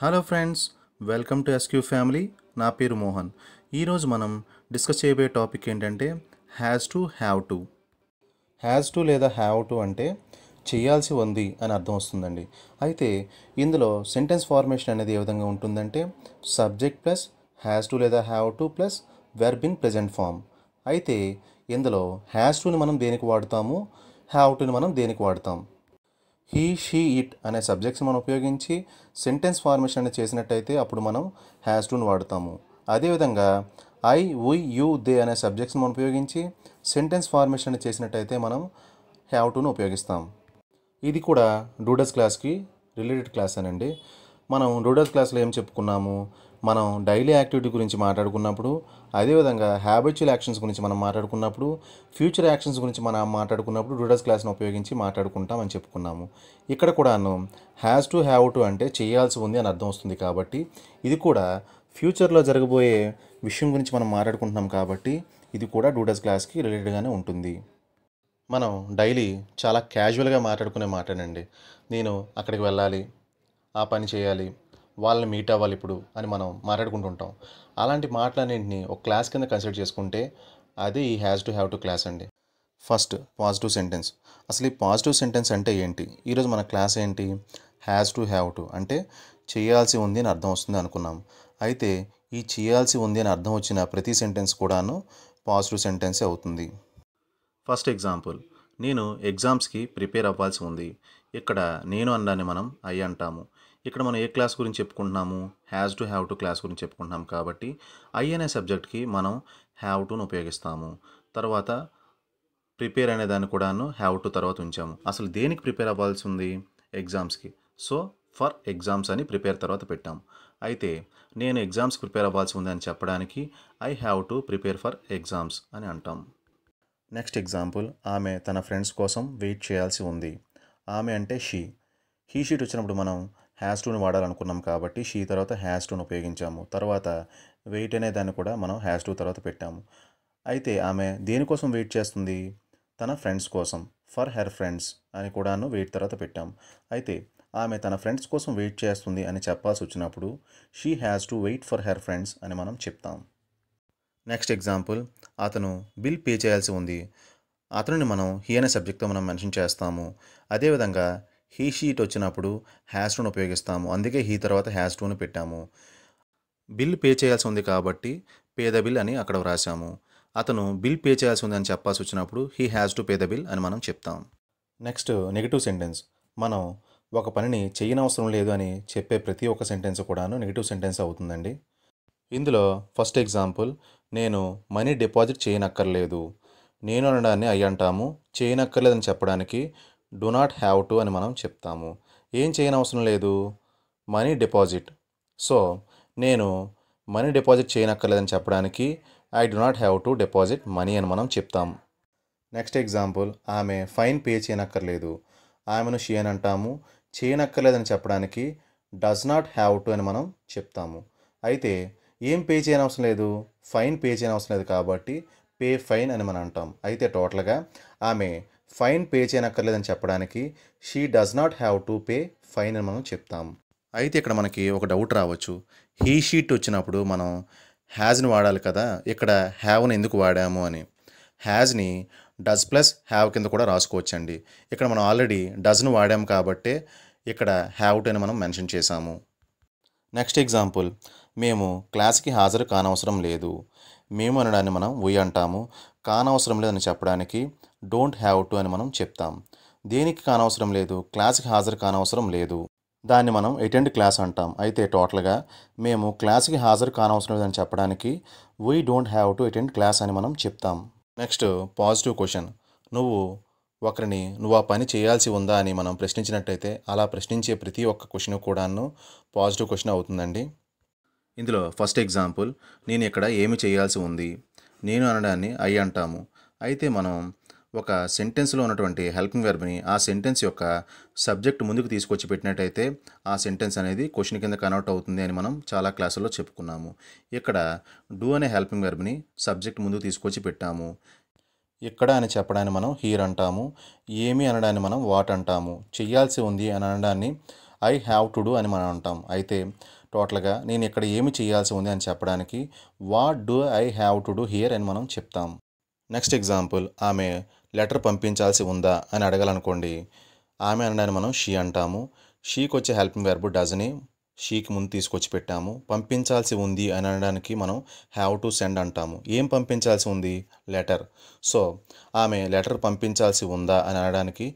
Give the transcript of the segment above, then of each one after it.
Hello friends welcome to SQ family నా పేరు మోహన్ ఈరోజు మనం డిస్కస్ చేయబోయే టాపిక్ ఏంటంటే has to have to has to లేదా హ్యావ్ టు అంటే చేయాల్సి ఉంది అని అర్థం వస్తుందండి అయితే ఇందులో సెంటెన్స్ ఫార్మేషన్ అనేది ఏ విధంగా ఉంటుందంటే సబ్జెక్ట్ ప్లస్ హ్యాస్ టు లేదా have to plus verb in present form అయితే ఇందులో హ్యాస్ టుని మనం దేనికి వాడతాము హ్యావ్ టుని మనం దేనికి వాడతాం హీ షీ ఇట్ అనే సబ్జెక్ట్స్ మనం ఉపయోగించి సెంటెన్స్ ఫార్మేషన్ అనేది చేసినట్టయితే అప్పుడు మనం హ్యాస్ టూని వాడతాము అదేవిధంగా ఐ ఉయ్ యూ దే అనే సబ్జెక్ట్స్ మనం ఉపయోగించి సెంటెన్స్ ఫార్మేషన్ అనేది చేసినట్టయితే మనం హ్యావ్ టూను ఉపయోగిస్తాం ఇది కూడా డూడస్ క్లాస్కి రిలేటెడ్ క్లాస్ అనండి మనం రూడల్ క్లాస్లో ఏం చెప్పుకున్నాము మనం డైలీ యాక్టివిటీ గురించి మాట్లాడుకున్నప్పుడు అదేవిధంగా హ్యాబిచువల్ యాక్షన్స్ గురించి మనం మాట్లాడుకున్నప్పుడు ఫ్యూచర్ యాక్షన్స్ గురించి మనం మాట్లాడుకున్నప్పుడు రూడల్స్ క్లాస్ను ఉపయోగించి మాట్లాడుకుంటామని చెప్పుకున్నాము ఇక్కడ కూడాను హ్యాస్ టు హ్యావ్ టు అంటే చేయాల్సి ఉంది అని అర్థం వస్తుంది కాబట్టి ఇది కూడా ఫ్యూచర్లో జరగబోయే విషయం గురించి మనం మాట్లాడుకుంటున్నాం కాబట్టి ఇది కూడా డూడర్స్ క్లాస్కి రిలేటెడ్గానే ఉంటుంది మనం డైలీ చాలా క్యాజువల్గా మాట్లాడుకునే మాటనండి నేను అక్కడికి వెళ్ళాలి ఆ పని చేయాలి వాళ్ళని మీట్ అవ్వాలి ఇప్పుడు అని మనం మాట్లాడుకుంటుంటాం అలాంటి మాటలన్నింటినీ ఒక క్లాస్ కింద కన్సిడర్ చేసుకుంటే అది ఈ has to have to class అండి ఫస్ట్ పాజిటివ్ సెంటెన్స్ అసలు ఈ పాజిటివ్ సెంటెన్స్ అంటే ఏంటి ఈరోజు మన క్లాస్ ఏంటి హ్యాస్ టు హ్యావ్ టు అంటే చేయాల్సి ఉంది అని అర్థం వస్తుంది అనుకున్నాం అయితే ఈ చేయాల్సి ఉంది అని అర్థం వచ్చిన ప్రతి సెంటెన్స్ కూడాను పాజిటివ్ సెంటెన్సే అవుతుంది ఫస్ట్ ఎగ్జాంపుల్ నేను ఎగ్జామ్స్కి ప్రిపేర్ అవ్వాల్సి ఉంది ఇక్కడ నేను అన్నాన్ని మనం అయ్యి అంటాము ఇక్కడ మనం ఏ క్లాస్ గురించి చెప్పుకుంటున్నాము has to have to class గురించి చెప్పుకుంటున్నాం కాబట్టి ఐ అనే సబ్జెక్ట్కి మనం హ్యావ్ టును ఉపయోగిస్తాము తర్వాత ప్రిపేర్ అనే దాన్ని కూడాను హ్యావ్ టు తర్వాత ఉంచాము అసలు దేనికి ప్రిపేర్ అవ్వాల్సి ఉంది ఎగ్జామ్స్కి సో ఫర్ ఎగ్జామ్స్ అని ప్రిపేర్ తర్వాత పెట్టాము అయితే నేను ఎగ్జామ్స్ ప్రిపేర్ అవ్వాల్సి ఉంది అని చెప్పడానికి I have to prepare for exams అని అంటాం నెక్స్ట్ ఎగ్జాంపుల్ ఆమె తన ఫ్రెండ్స్ కోసం వెయిట్ చేయాల్సి ఉంది ఆమె అంటే షీ హీ షీట్ వచ్చినప్పుడు మనం హ్యాష్ టూని వాడాలనుకున్నాం కాబట్టి షీ తర్వాత హ్యాష్ టూని ఉపయోగించాము తర్వాత వెయిట్ అనే దాన్ని కూడా మనం హ్యాస్ టూ తర్వాత పెట్టాము అయితే ఆమె దేనికోసం వెయిట్ చేస్తుంది తన ఫ్రెండ్స్ కోసం ఫర్ హెర్ ఫ్రెండ్స్ అని కూడాను వెయిట్ తర్వాత పెట్టాము అయితే ఆమె తన ఫ్రెండ్స్ కోసం వెయిట్ చేస్తుంది అని చెప్పాల్సి వచ్చినప్పుడు she has to wait for her friends అని మనం చెప్తాం నెక్స్ట్ ఎగ్జాంపుల్ అతను బిల్ పే చేయాల్సి ఉంది అతనిని మనం హీ అనే సబ్జెక్ట్తో మనం మెన్షన్ చేస్తాము అదేవిధంగా హీ షీట్ వచ్చినప్పుడు హ్యాష్ టూను ఉపయోగిస్తాము అందుకే హీ తర్వాత హ్యాస్ టూను పెట్టాము బిల్ పే చేయాల్సి ఉంది కాబట్టి పేద బిల్ అని అక్కడ వ్రాసాము అతను బిల్ పే చేయాల్సి ఉంది అని చెప్పాల్సి వచ్చినప్పుడు he has to pay the bill అని మనం చెప్తాం నెక్స్ట్ నెగిటివ్ సెంటెన్స్ మనం ఒక పనిని చేయనవసరం లేదు అని చెప్పే ప్రతి ఒక్క సెంటెన్స్ కూడాను నెగిటివ్ సెంటెన్స్ అవుతుందండి ఇందులో ఫస్ట్ ఎగ్జాంపుల్ నేను మనీ డిపాజిట్ చేయనక్కర్లేదు నేను అనడాన్ని అయ్యి అంటాము చేయనక్కర్లేదని చెప్పడానికి డూ నాట్ హ్యావ్ టు అని మనం చెప్తాము ఏం చేయనవసరం లేదు మనీ డిపాజిట్ సో నేను మనీ డిపాజిట్ చేయనక్కర్లేదని చెప్పడానికి I do not have to deposit money అని మనం చెప్తాం నెక్స్ట్ ఎగ్జాంపుల్ ఆమె ఫైన్ పే చేయనక్కర్లేదు ఆమెను షీ అని అంటాము చేయనక్కర్లేదని చెప్పడానికి డస్ నాట్ హ్యావ్ టు అని మనం చెప్తాము అయితే ఏం పే చేయనవసరం లేదు ఫైన్ పే చేయనవసరం లేదు కాబట్టి పే ఫైన్ అని మనం అంటాం అయితే టోటల్గా ఆమె ఫైన్ పే చేయనక్కర్లేదని చెప్పడానికి she does not have to pay fine అని మనం చెప్తాం అయితే ఇక్కడ మనకి ఒక డౌట్ రావచ్చు హీ షీట్ వచ్చినప్పుడు మనం హ్యాజ్ని వాడాలి కదా ఇక్కడ హ్యావ్ని ఎందుకు వాడాము అని హ్యాజ్ని డస్ ప్లస్ హ్యావ్ కింద కూడా రాసుకోవచ్చండి ఇక్కడ మనం ఆల్రెడీ డజ్ను వాడాము కాబట్టే ఇక్కడ హ్యావ్ టు అని మనం మెన్షన్ చేశాము నెక్స్ట్ ఎగ్జాంపుల్ మేము క్లాస్కి హాజరు కానవసరం లేదు మేము అనడాన్ని మనం ఉయ్ అంటాము కానవసరం లేదని చెప్పడానికి డోంట్ హ్యావ్ టు అని మనం చెప్తాం దేనికి కానవసరం లేదు క్లాస్కి హాజరు కానవసరం లేదు దాన్ని మనం అటెండ్ క్లాస్ అంటాం అయితే టోటల్గా మేము క్లాస్కి హాజరు కానవసరం లేదని చెప్పడానికి we don't have to attend class అని మనం చెప్తాం నెక్స్ట్ పాజిటివ్ క్వశ్చన్ నువ్వు ఒకరిని నువ్వు ఆ పని చేయాల్సి ఉందా అని మనం ప్రశ్నించినట్టయితే అలా ప్రశ్నించే ప్రతి ఒక్క క్వశ్చన్ కూడాను పాజిటివ్ క్వశ్చన్ అవుతుందండి ఇందులో ఫస్ట్ ఎగ్జాంపుల్ నేను ఇక్కడ ఏమి చేయాల్సి ఉంది నేను అనడాన్ని అయ్యి అంటాము అయితే మనం ఒక సెంటెన్స్లో ఉన్నటువంటి హెల్పింగ్ వెర్బ్ని ఆ సెంటెన్స్ యొక్క సబ్జెక్ట్ ముందుకు తీసుకొచ్చి పెట్టినట్టయితే ఆ సెంటెన్స్ అనేది క్వశ్చన్ కింద కనౌట్ అవుతుంది అని మనం చాలా క్లాసుల్లో చెప్పుకున్నాము ఇక్కడ డూ అనే హెల్పింగ్ వెర్బ్ని సబ్జెక్ట్ ముందుకు తీసుకొచ్చి పెట్టాము ఇక్కడ అని చెప్పడాన్ని మనం హీర్ అంటాము ఏమి అనడాన్ని మనం వాట్ అంటాము చేయాల్సి ఉంది అని అనడాన్ని ఐ హ్యావ్ టు డూ అని మనం అంటాం అయితే టోటల్గా నేను ఇక్కడ ఏమి చేయాల్సి ఉంది అని చెప్పడానికి what do I have to do here అని మనం చెప్తాం నెక్స్ట్ ఎగ్జాంపుల్ ఆమె లెటర్ పంపించాల్సి ఉందా అని అడగాలనుకోండి ఆమె అనడానికి మనం షీ అంటాము షీకి వచ్చే హెల్పింగ్ వెర్బు డజని షీకి ముందు తీసుకొచ్చి పెట్టాము పంపించాల్సి ఉంది అని అనడానికి మనం హ్యావ్ టు సెండ్ అంటాము ఏం పంపించాల్సి ఉంది లెటర్ సో ఆమె లెటర్ పంపించాల్సి ఉందా అని అనడానికి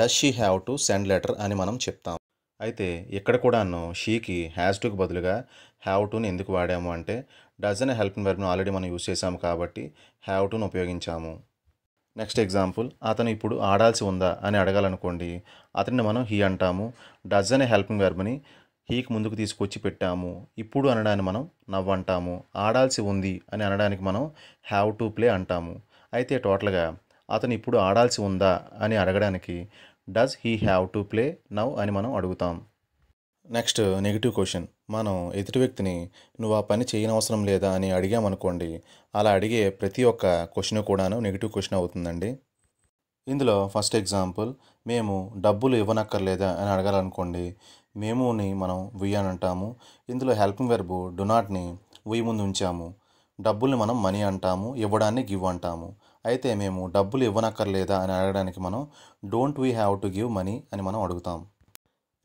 does she have to send letter అని మనం చెప్తాము అయితే ఇక్కడ కూడాను షీకి హ్యాస్ టుకి బదులుగా హ్యావ్ టూని ఎందుకు వాడాము అంటే డజన్ హెల్పింగ్ వెర్బ్ను ఆల్రెడీ మనం యూస్ చేసాము కాబట్టి హ్యావ్ టూని ఉపయోగించాము నెక్స్ట్ ఎగ్జాంపుల్ అతను ఇప్పుడు ఆడాల్సి ఉందా అని అడగాలనుకోండి అతన్ని మనం హీ అంటాము డజన్ హెల్పింగ్ వెర్బ్ని హీకి ముందుకు తీసుకొచ్చి పెట్టాము ఇప్పుడు అనడాన్ని మనం నవ్వు అంటాము ఆడాల్సి ఉంది అని అనడానికి మనం హ్యావ్ టు ప్లే అంటాము అయితే టోటల్గా అతను ఇప్పుడు ఆడాల్సి ఉందా అని అడగడానికి does he have to play now అని మనం అడుగుతాం నెక్స్ట్ నెగిటివ్ క్వశ్చన్ మనం ఎదుటి వ్యక్తిని నువ్వు ఆ పని చేయనవసరం లేదా అని అడిగామనుకోండి అలా అడిగే ప్రతి ఒక్క క్వశ్చన్ కూడాను నెగిటివ్ క్వశ్చన్ అవుతుందండి ఇందులో ఫస్ట్ ఎగ్జాంపుల్ మేము డబ్బులు ఇవ్వనక్కర్లేదా అని అడగాలనుకోండి మేముని మనం వి అని అంటాము ఇందులో హెల్పింగ్ వెర్బు డు నాట్ని వి ముందు ఉంచాము డబ్బుల్ని మనం మనీ అంటాము ఇవ్వడాన్ని గివ్ అంటాము అయితే మేము డబ్బులు ఇవ్వనక్కర్లేదా అని అడగడానికి మనం don't we have to give money అని మనం అడుగుతాం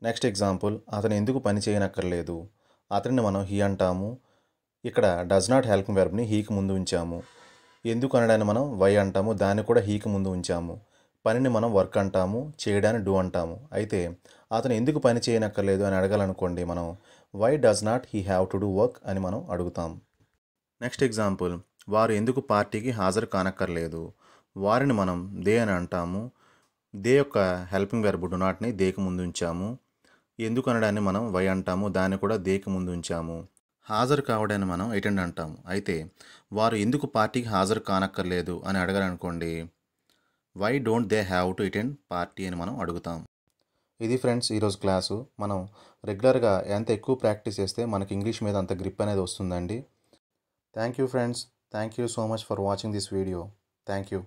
నెక్స్ట్ ఎగ్జాంపుల్ అతను ఎందుకు పని చేయనక్కర్లేదు అతనిని మనం హీ అంటాము ఇక్కడ డస్ నాట్ హెల్ప్ వెర్బ్ని హీకి ముందు ఉంచాము ఎందుకు అనడాన్ని మనం వై అంటాము దాన్ని కూడా హీకి ముందు ఉంచాము పనిని మనం వర్క్ అంటాము చేయడాన్ని డూ అంటాము అయితే అతను ఎందుకు పని చేయనక్కర్లేదు అని అడగాలనుకోండి మనం why does not he have to do work అని మనం అడుగుతాం నెక్స్ట్ ఎగ్జాంపుల్ వారు ఎందుకు పార్టీకి హాజరు కానక్కర్లేదు వారిని మనం దే అని అంటాము దే యొక్క హెల్పింగ్ వెర్బ్ బుడ్ నాట్ని దేకి ముందు ఉంచాము ఎందుకు అనడాన్ని మనం వై అంటాము దాన్ని కూడా దేకి ముందు ఉంచాము హాజరు కావడాన్ని మనం ఎటెండ్ అంటాము అయితే వారు ఎందుకు పార్టీకి హాజరు కానక్కర్లేదు అని అడగాలనుకోండి why don't they have to attend party అని మనం అడుగుతాం ఇది ఫ్రెండ్స్ ఈరోజు క్లాసు మనం రెగ్యులర్గా ఎంత ఎక్కువ ప్రాక్టీస్ చేస్తే మనకి ఇంగ్లీష్ మీద అంత గ్రిప్ అనేది వస్తుందండి Thank you friends. Thank you so much for watching this video. Thank you.